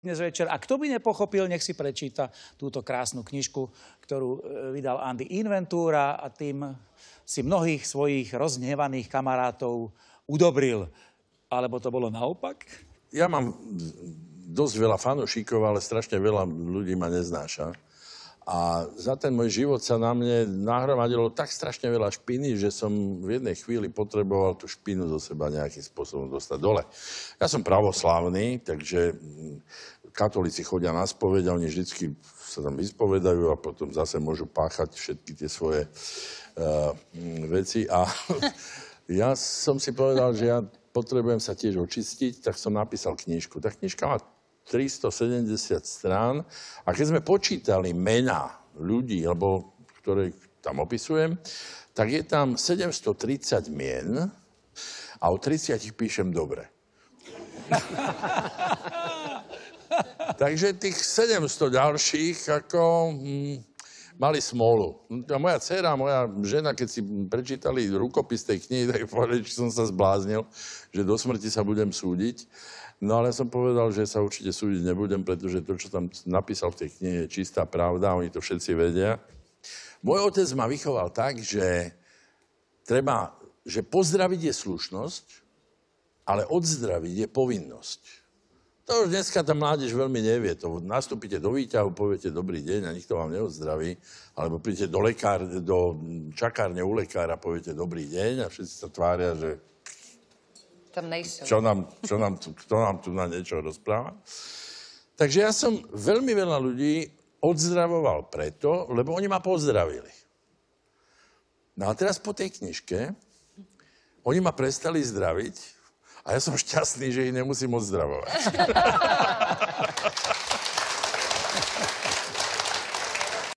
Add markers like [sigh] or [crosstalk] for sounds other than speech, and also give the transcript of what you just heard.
dnes večer. A kto by nepochopil, nech si prečíta túto krásnu knižku, ktorú e, vydal Andy Inventúra a tým si mnohých svojich roznevaných kamarátov udobril. Alebo to bolo naopak? Ja mám dosť veľa fanošíkov, ale strašne veľa ľudí ma neznáša. A za ten môj život sa na mne nahromadilo tak strašne veľa špiny, že som v jednej chvíli potreboval tú špinu zo seba nejakým spôsobom dostať dole. Ja som pravoslávny, takže mm, katolíci chodia na spoveď a oni vždy sa tam vyspovedajú a potom zase môžu páchať všetky tie svoje uh, veci. A [laughs] ja som si povedal, že ja potrebujem sa tiež očistiť, tak som napísal knižku. Tá knižka má 370 strán. A keď sme počítali mená ľudí, alebo ktoré tam opisujem, tak je tam 730 mien a o 30 píšem dobre. [laughs] Takže tých 700 ďalších ako hm, mali smolu. A moja dcera, moja žena, keď si prečítali rukopis tej knihy, tak povedali, že som sa zbláznil, že do smrti sa budem súdiť. No ale som povedal, že sa určite súdiť nebudem, pretože to, čo tam napísal v tej knihe, je čistá pravda, oni to všetci vedia. Môj otec ma vychoval tak, že treba, že pozdraviť je slušnosť, ale odzdraviť je povinnosť. To už dneska tá mládež veľmi nevie. To nastúpite do výťahu, poviete dobrý deň a nikto vám neodzdraví. Alebo príďte do, lekár, do čakárne u lekára, poviete dobrý deň a všetci sa tvária, že tam nejsou. Čo nám, čo nám tu, kto nám tu na niečo rozpráva? Takže ja som veľmi veľa ľudí odzdravoval preto, lebo oni ma pozdravili. No a teraz po tej knižke, oni ma prestali zdraviť a ja som šťastný, že ich nemusím odzzdravovať. [laughs]